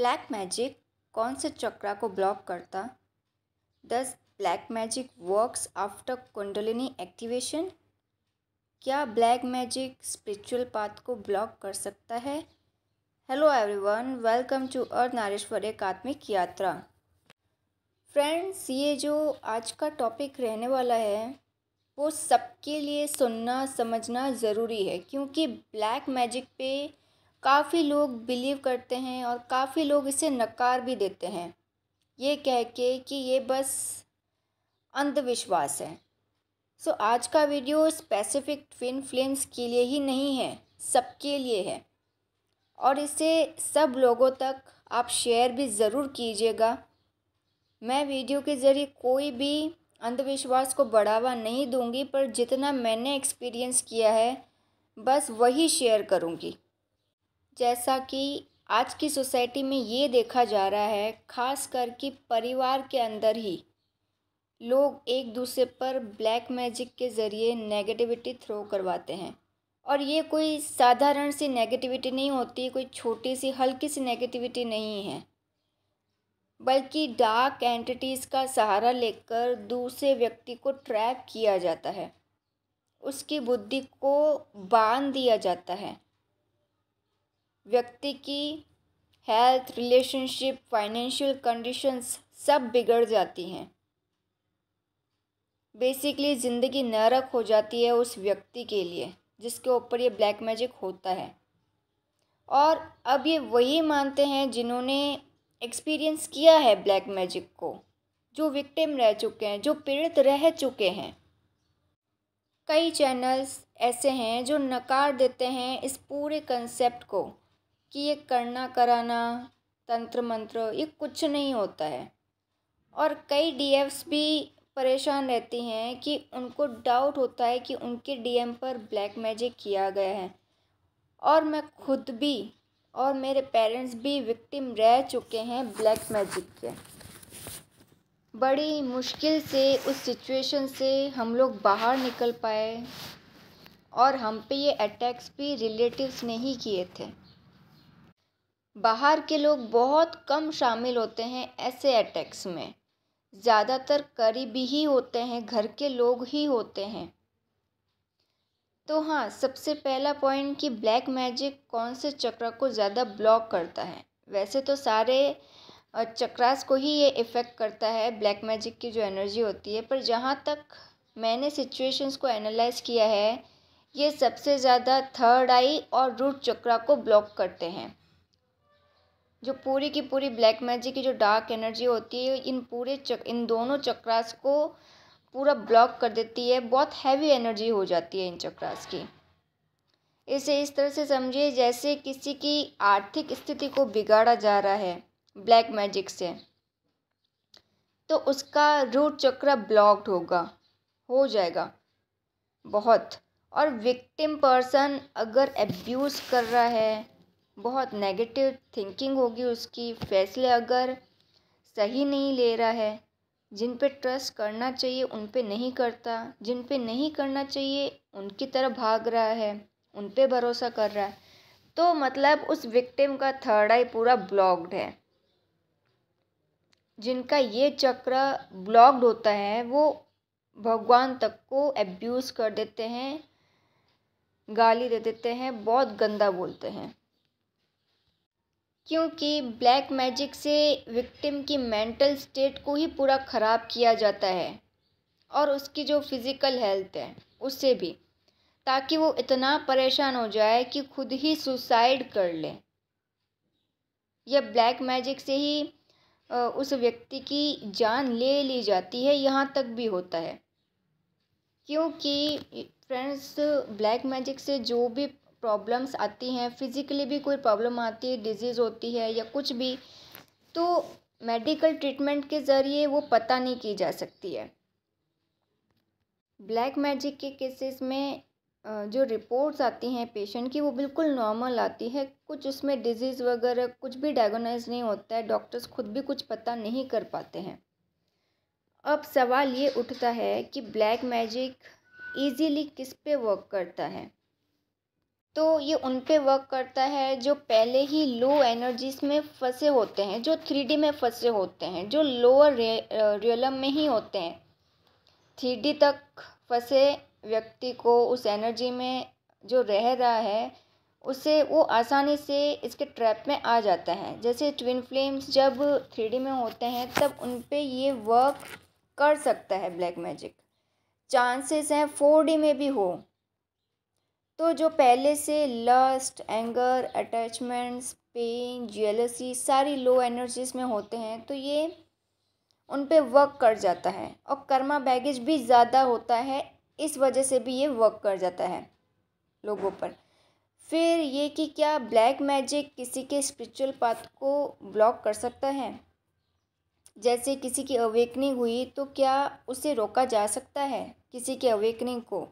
black magic कौन से चक्रा को ब्लॉक करता does black magic works after kundalini activation क्या ब्लैक मैजिक स्पिरिचुअल पाथ को ब्लॉक कर सकता है hello everyone welcome to Arth Nareshwar एक आत्मिक यात्रा फ्रेंड्स ये जो आज का टॉपिक रहने वाला है वो सबके लिए सुनना समझना ज़रूरी है क्योंकि ब्लैक मैजिक पे काफ़ी लोग बिलीव करते हैं और काफ़ी लोग इसे नकार भी देते हैं ये कह के कि ये बस अंधविश्वास है सो आज का वीडियो स्पेसिफिक ट्विन फ्लेम्स के लिए ही नहीं है सबके लिए है और इसे सब लोगों तक आप शेयर भी ज़रूर कीजिएगा मैं वीडियो के ज़रिए कोई भी अंधविश्वास को बढ़ावा नहीं दूंगी पर जितना मैंने एक्सपीरियंस किया है बस वही शेयर करूंगी जैसा कि आज की सोसाइटी में ये देखा जा रहा है ख़ास कर कि परिवार के अंदर ही लोग एक दूसरे पर ब्लैक मैजिक के ज़रिए नेगेटिविटी थ्रो करवाते हैं और ये कोई साधारण सी नेगेटिविटी नहीं होती कोई छोटी सी हल्की सी नेगेटिविटी नहीं है बल्कि डार्क एंटिटीज़ का सहारा लेकर दूसरे व्यक्ति को ट्रैप किया जाता है उसकी बुद्धि को बांध दिया जाता है व्यक्ति की हेल्थ रिलेशनशिप फाइनेंशियल कंडीशंस सब बिगड़ जाती हैं बेसिकली ज़िंदगी नरक हो जाती है उस व्यक्ति के लिए जिसके ऊपर ये ब्लैक मैजिक होता है और अब ये वही मानते हैं जिन्होंने एक्सपीरियंस किया है ब्लैक मैजिक को जो विक्टिम रह चुके हैं जो पीड़ित रह चुके हैं कई चैनल्स ऐसे हैं जो नकार देते हैं इस पूरे कंसेप्ट को कि ये करना कराना तंत्र मंत्र ये कुछ नहीं होता है और कई डीएफ्स भी परेशान रहती हैं कि उनको डाउट होता है कि उनके डीएम पर ब्लैक मैजिक किया गया है और मैं खुद भी और मेरे पेरेंट्स भी विक्टिम रह चुके हैं ब्लैक मैजिक के बड़ी मुश्किल से उस सिचुएशन से हम लोग बाहर निकल पाए और हम पे ये अटैक्स भी रिलेटिव्स ने ही किए थे बाहर के लोग बहुत कम शामिल होते हैं ऐसे अटैक्स में ज़्यादातर करीबी ही होते हैं घर के लोग ही होते हैं तो हाँ सबसे पहला पॉइंट कि ब्लैक मैजिक कौन से चक्र को ज़्यादा ब्लॉक करता है वैसे तो सारे चक्रास को ही ये इफ़ेक्ट करता है ब्लैक मैजिक की जो एनर्जी होती है पर जहाँ तक मैंने सिचुएशंस को एनालाइज किया है ये सबसे ज़्यादा थर्ड आई और रूट चक्रा को ब्लॉक करते हैं जो पूरी की पूरी ब्लैक मैजिक की जो डार्क एनर्जी होती है इन पूरे चक इन दोनों चक्रास को पूरा ब्लॉक कर देती है बहुत हैवी एनर्जी हो जाती है इन चक्रास की इसे इस तरह से समझिए जैसे किसी की आर्थिक स्थिति को बिगाड़ा जा रहा है ब्लैक मैजिक से तो उसका रूट चक्र ब्लॉक्ड होगा हो जाएगा बहुत और विक्टिम पर्सन अगर एब्यूज़ कर रहा है बहुत नेगेटिव थिंकिंग होगी उसकी फ़ैसले अगर सही नहीं ले रहा है जिन पे ट्रस्ट करना चाहिए उन पे नहीं करता जिन पे नहीं करना चाहिए उनकी तरफ भाग रहा है उन पे भरोसा कर रहा है तो मतलब उस विक्टिम का थर्ड आई पूरा ब्लॉक्ड है जिनका ये चक्र ब्लॉक्ड होता है वो भगवान तक को एब्यूज़ कर देते हैं गाली दे देते हैं बहुत गंदा बोलते हैं क्योंकि ब्लैक मैजिक से विक्टिम की मेंटल स्टेट को ही पूरा ख़राब किया जाता है और उसकी जो फिज़िकल हेल्थ है उससे भी ताकि वो इतना परेशान हो जाए कि खुद ही सुसाइड कर ले या ब्लैक मैजिक से ही उस व्यक्ति की जान ले ली जाती है यहाँ तक भी होता है क्योंकि फ्रेंड्स ब्लैक मैजिक से जो भी प्रॉब्लम्स आती हैं फिज़िकली भी कोई प्रॉब्लम आती है डिजीज़ होती है या कुछ भी तो मेडिकल ट्रीटमेंट के ज़रिए वो पता नहीं की जा सकती है ब्लैक मैजिक के केसेस में जो रिपोर्ट्स आती हैं पेशेंट की वो बिल्कुल नॉर्मल आती है कुछ उसमें डिजीज़ वगैरह कुछ भी डायग्नोज नहीं होता है डॉक्टर्स खुद भी कुछ पता नहीं कर पाते हैं अब सवाल ये उठता है कि ब्लैक मैजिक ईजीली किस पे वर्क करता है तो ये उन पे वर्क करता है जो पहले ही लो एनर्जीज़ में फंसे होते हैं जो थ्री डी में फंसे होते हैं जो लोअर रियलम में ही होते हैं थ्री डी तक फंसे व्यक्ति को उस एनर्जी में जो रह रहा है उसे वो आसानी से इसके ट्रैप में आ जाता है जैसे ट्विन फ्लेम्स जब थ्री डी में होते हैं तब उन पे ये वर्क कर सकता है ब्लैक मैजिक चांसेस हैं फोर डी में भी हो तो जो पहले से lust anger attachments pain jealousy सारी लो एनर्जीज में होते हैं तो ये उन पर वर्क कर जाता है और कर्मा बैगेज भी ज़्यादा होता है इस वजह से भी ये वर्क कर जाता है लोगों पर फिर ये कि क्या ब्लैक मैजिक किसी के स्पिरिचुअल पाथ को ब्लॉक कर सकता है जैसे किसी की अवेकनिंग हुई तो क्या उसे रोका जा सकता है किसी के अवेकनिंग को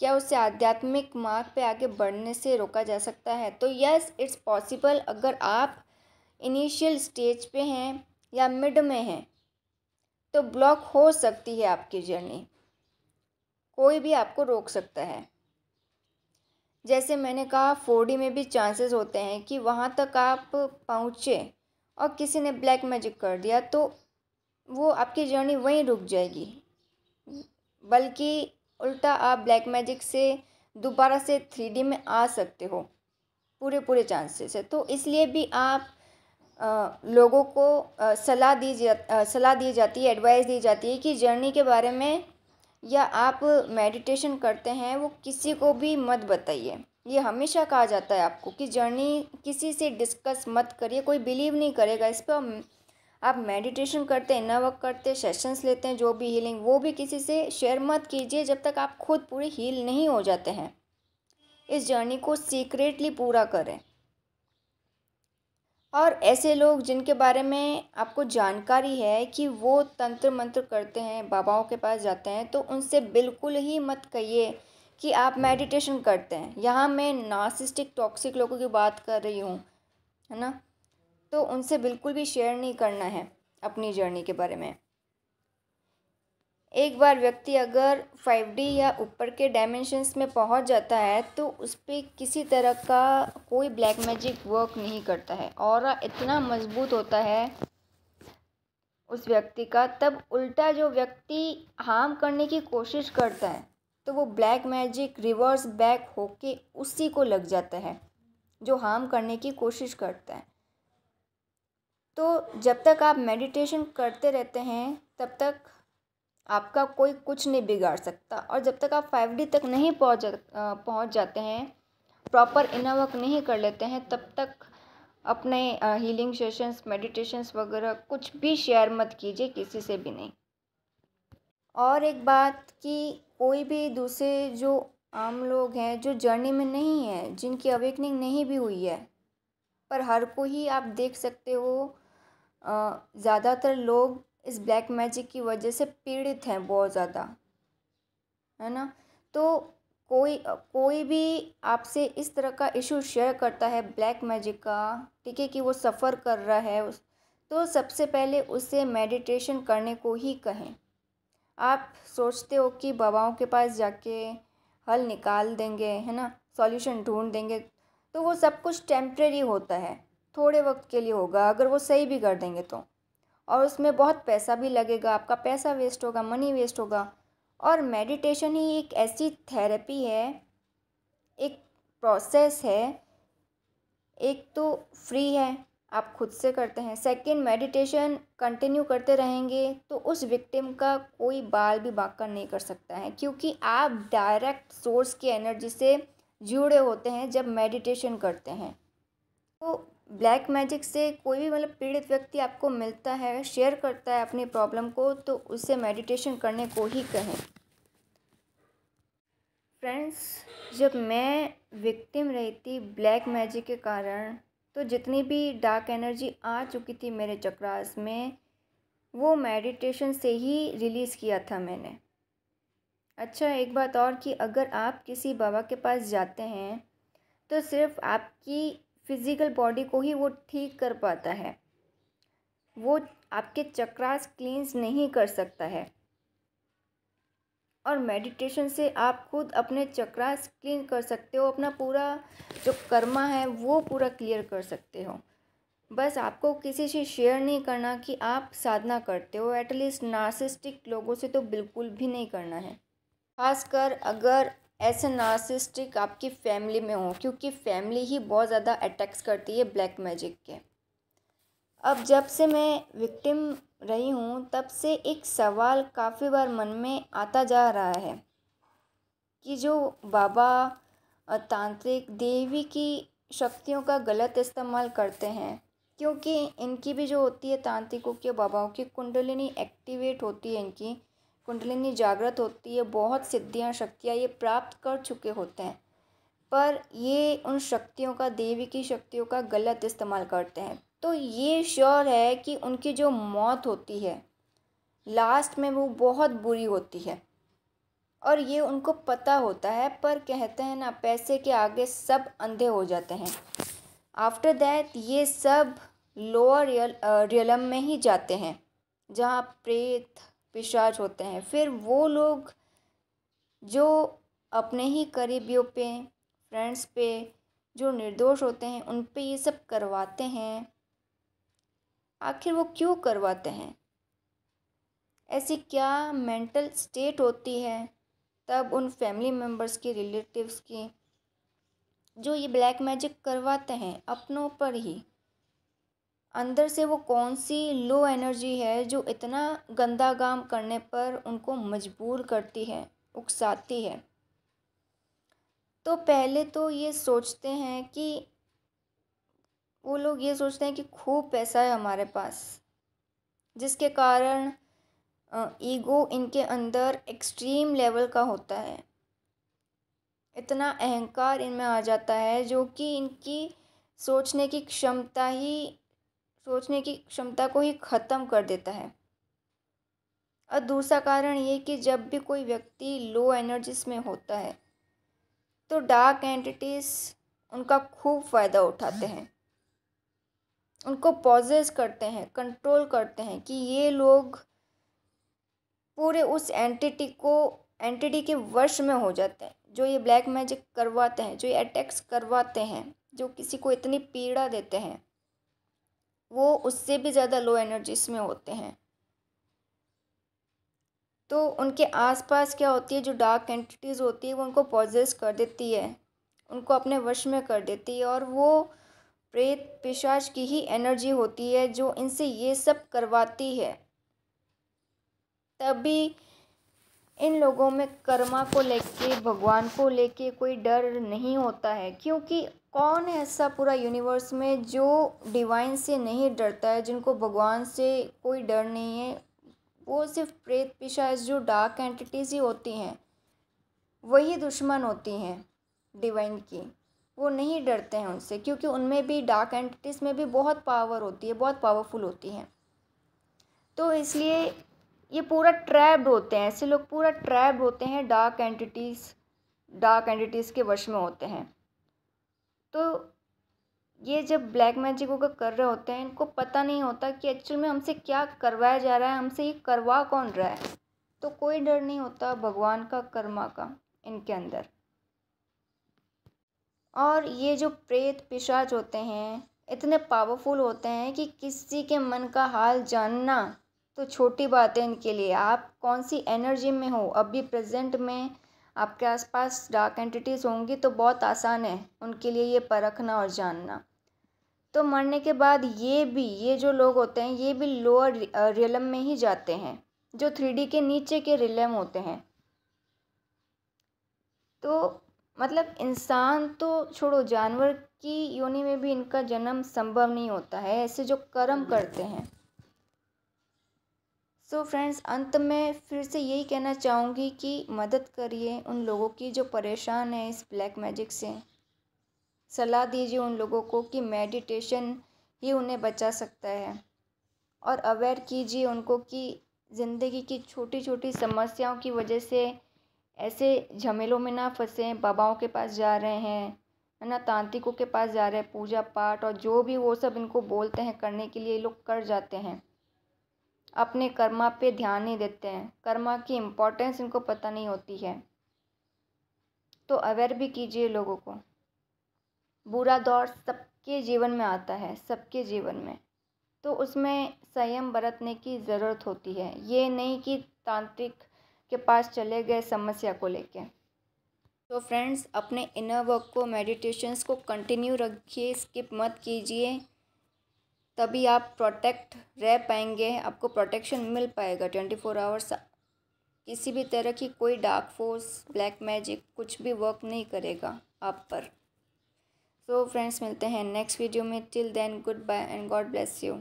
क्या उसे आध्यात्मिक मार्ग पे आगे बढ़ने से रोका जा सकता है तो यस इट्स पॉसिबल अगर आप इनिशियल स्टेज पे हैं या मिड में हैं तो ब्लॉक हो सकती है आपकी जर्नी कोई भी आपको रोक सकता है जैसे मैंने कहा फोर में भी चांसेस होते हैं कि वहाँ तक आप पहुँचे और किसी ने ब्लैक मैजिक कर दिया तो वो आपकी जर्नी वहीं रुक जाएगी बल्कि उल्टा आप ब्लैक मैजिक से दोबारा से थ्री में आ सकते हो पूरे पूरे चांसेस है तो इसलिए भी आप आ, लोगों को सलाह दी जा सलाह दी जाती है एडवाइस दी जाती है कि जर्नी के बारे में या आप मेडिटेशन करते हैं वो किसी को भी मत बताइए ये हमेशा कहा जाता है आपको कि जर्नी किसी से डिस्कस मत करिए कोई बिलीव नहीं करेगा इस पर आप मेडिटेशन करते हैं नवक करते सेशंस लेते हैं जो भी हीलिंग वो भी किसी से शेयर मत कीजिए जब तक आप खुद पूरे हील नहीं हो जाते हैं इस जर्नी को सीक्रेटली पूरा करें और ऐसे लोग जिनके बारे में आपको जानकारी है कि वो तंत्र मंत्र करते हैं बाबाओं के पास जाते हैं तो उनसे बिल्कुल ही मत कहिए कि आप मेडिटेशन करते हैं यहाँ मैं नासिस्टिक टॉक्सिक लोगों की बात कर रही हूँ है ना तो उनसे बिल्कुल भी शेयर नहीं करना है अपनी जर्नी के बारे में एक बार व्यक्ति अगर 5D या ऊपर के डायमेंशंस में पहुंच जाता है तो उस पर किसी तरह का कोई ब्लैक मैजिक वर्क नहीं करता है और इतना मजबूत होता है उस व्यक्ति का तब उल्टा जो व्यक्ति हार्म करने की कोशिश करता है तो वो ब्लैक मैजिक रिवर्स बैक होके उसी को लग जाता है जो हार्म करने की कोशिश करता है तो जब तक आप मेडिटेशन करते रहते हैं तब तक आपका कोई कुछ नहीं बिगाड़ सकता और जब तक आप फाइव डी तक नहीं पहुँच पहुँच जाते हैं प्रॉपर इनर वर्क नहीं कर लेते हैं तब तक अपने हीलिंग सेशंस मेडिटेशंस वगैरह कुछ भी शेयर मत कीजिए किसी से भी नहीं और एक बात कि कोई भी दूसरे जो आम लोग हैं जो जर्नी में नहीं है जिनकी अवेकनिंग नहीं भी हुई है पर हर को ही आप देख सकते हो ज़्यादातर लोग इस ब्लैक मैजिक की वजह से पीड़ित हैं बहुत ज़्यादा है ना तो कोई कोई भी आपसे इस तरह का इशू शेयर करता है ब्लैक मैजिक का ठीक है कि वो सफ़र कर रहा है उस तो सबसे पहले उसे मेडिटेशन करने को ही कहें आप सोचते हो कि बाबाओं के पास जाके हल निकाल देंगे है ना सॉल्यूशन ढूंढ देंगे तो वो सब कुछ टेम्प्रेरी होता है थोड़े वक्त के लिए होगा अगर वो सही भी कर देंगे तो और उसमें बहुत पैसा भी लगेगा आपका पैसा वेस्ट होगा मनी वेस्ट होगा और मेडिटेशन ही एक ऐसी थेरेपी है एक प्रोसेस है एक तो फ्री है आप खुद से करते हैं सेकंड मेडिटेशन कंटिन्यू करते रहेंगे तो उस विक्टिम का कोई बाल भी बाकर नहीं कर सकता है क्योंकि आप डायरेक्ट सोर्स की एनर्जी से जुड़े होते हैं जब मेडिटेशन करते हैं तो ब्लैक मैजिक से कोई भी मतलब पीड़ित व्यक्ति आपको मिलता है शेयर करता है अपनी प्रॉब्लम को तो उसे मेडिटेशन करने को ही कहें फ्रेंड्स जब मैं विक्टिम रही थी ब्लैक मैजिक के कारण तो जितनी भी डार्क एनर्जी आ चुकी थी मेरे चक्रास में वो मेडिटेशन से ही रिलीज़ किया था मैंने अच्छा एक बात और कि अगर आप किसी बाबा के पास जाते हैं तो सिर्फ आपकी फिज़िकल बॉडी को ही वो ठीक कर पाता है वो आपके चक्रास क्लींस नहीं कर सकता है और मेडिटेशन से आप खुद अपने चक्रास क्लीन कर सकते हो अपना पूरा जो कर्मा है वो पूरा क्लियर कर सकते हो बस आपको किसी से शेयर नहीं करना कि आप साधना करते हो एटलीस्ट नार्सिस्टिक लोगों से तो बिल्कुल भी नहीं करना है खासकर अगर ऐसे नार्सिस्टिक आपकी फैमिली में हो क्योंकि फैमिली ही बहुत ज़्यादा अटैक्स करती है ब्लैक मैजिक के अब जब से मैं विक्टिम रही हूँ तब से एक सवाल काफ़ी बार मन में आता जा रहा है कि जो बाबा तांत्रिक देवी की शक्तियों का गलत इस्तेमाल करते हैं क्योंकि इनकी भी जो होती है तांत्रिकों के बाबाओं की कुंडलिनी एक्टिवेट होती है इनकी कुंडलिनी जागृत होती है बहुत सिद्धियाँ शक्तियाँ ये प्राप्त कर चुके होते हैं पर ये उन शक्तियों का देवी की शक्तियों का गलत इस्तेमाल करते हैं तो ये श्योर है कि उनकी जो मौत होती है लास्ट में वो बहुत बुरी होती है और ये उनको पता होता है पर कहते हैं ना पैसे के आगे सब अंधे हो जाते हैं आफ्टर दैट ये सब लोअर रियल रियलम में ही जाते हैं जहाँ प्रेत पिशाच होते हैं फिर वो लोग जो अपने ही करीबियों पे फ्रेंड्स पे जो निर्दोष होते हैं उन पे ये सब करवाते हैं आखिर वो क्यों करवाते हैं ऐसी क्या मेंटल स्टेट होती है तब उन फैमिली मेम्बर्स की रिलेटिव्स की जो ये ब्लैक मैजिक करवाते हैं अपनों पर ही अंदर से वो कौन सी लो एनर्जी है जो इतना गंदा काम करने पर उनको मजबूर करती है उकसाती है तो पहले तो ये सोचते हैं कि वो लोग ये सोचते हैं कि खूब पैसा है हमारे पास जिसके कारण ईगो इनके अंदर एक्सट्रीम लेवल का होता है इतना अहंकार इनमें आ जाता है जो कि इनकी सोचने की क्षमता ही सोचने की क्षमता को ही ख़त्म कर देता है और दूसरा कारण ये कि जब भी कोई व्यक्ति लो एनर्जीज में होता है तो डार्क एंटिटीज़ उनका खूब फ़ायदा उठाते हैं उनको पॉजेस करते हैं कंट्रोल करते हैं कि ये लोग पूरे उस एंटिटी को एंटिटी के वश में हो जाते हैं जो ये ब्लैक मैजिक करवाते हैं जो ये अटैक्स करवाते हैं जो किसी को इतनी पीड़ा देते हैं वो उससे भी ज़्यादा लो एनर्जीज़ में होते हैं तो उनके आसपास क्या होती है जो डार्क एंटिटीज़ होती है वो उनको पॉजिस कर देती है उनको अपने वश में कर देती है और वो प्रेत पिशाच की ही एनर्जी होती है जो इनसे ये सब करवाती है तभी इन लोगों में कर्मा को लेके भगवान को लेके कोई डर नहीं होता है क्योंकि कौन ऐसा पूरा यूनिवर्स में जो डिवाइन से नहीं डरता है जिनको भगवान से कोई डर नहीं है वो सिर्फ प्रेत पिशाच जो डार्क एंटिटीज़ ही होती हैं वही दुश्मन होती हैं डिवाइन की वो नहीं डरते हैं उनसे क्योंकि उनमें भी डार्क एंटिटीज़ में भी बहुत पावर होती है बहुत पावरफुल होती हैं तो इसलिए ये पूरा ट्रैप्ड होते हैं ऐसे लोग पूरा ट्रैप्ड होते हैं डार्क एंटिटीज़ डार्क एंटिटीज़ के वश में होते हैं तो ये जब ब्लैक मैजिक वगैरह कर रहे होते हैं इनको पता नहीं होता कि एक्चुअल में हमसे क्या करवाया जा रहा है हमसे ये करवा कौन रहा है तो कोई डर नहीं होता भगवान का कर्मा का इनके अंदर और ये जो प्रेत पिशाच होते हैं इतने पावरफुल होते हैं कि किसी के मन का हाल जानना तो छोटी बात है इनके लिए आप कौन सी एनर्जी में हो अभी प्रेजेंट में आपके आसपास डार्क एंटिटीज़ होंगी तो बहुत आसान है उनके लिए ये परखना और जानना तो मरने के बाद ये भी ये जो लोग होते हैं ये भी लोअर रिलम में ही जाते हैं जो थ्री के नीचे के रिलम होते हैं तो मतलब इंसान तो छोड़ो जानवर की योनि में भी इनका जन्म संभव नहीं होता है ऐसे जो कर्म करते हैं सो तो फ्रेंड्स अंत में फिर से यही कहना चाहूँगी कि मदद करिए उन लोगों की जो परेशान है इस ब्लैक मैजिक से सलाह दीजिए उन लोगों को कि मेडिटेशन ही उन्हें बचा सकता है और अवेयर कीजिए उनको कि ज़िंदगी की छोटी छोटी समस्याओं की वजह से ऐसे झमेलों में ना फंसें बाबाओं के पास जा रहे हैं है ना तांत्रिकों के पास जा रहे हैं पूजा पाठ और जो भी वो सब इनको बोलते हैं करने के लिए ये लोग कर जाते हैं अपने कर्मा पे ध्यान नहीं देते हैं कर्मा की इम्पोर्टेंस इनको पता नहीं होती है तो अवेयर भी कीजिए लोगों को बुरा दौर सबके जीवन में आता है सबके जीवन में तो उसमें संयम बरतने की ज़रूरत होती है ये नहीं कि तांत्रिक के पास चले गए समस्या को लेके तो फ्रेंड्स अपने इनर वर्क को मेडिटेशंस को कंटिन्यू रखिए स्किप मत कीजिए तभी आप प्रोटेक्ट रह पाएंगे आपको प्रोटेक्शन मिल पाएगा ट्वेंटी फोर आवर्स किसी भी तरह की कोई डार्क फोर्स ब्लैक मैजिक कुछ भी वर्क नहीं करेगा आप पर सो so फ्रेंड्स मिलते हैं नेक्स्ट वीडियो में till then goodbye and God bless you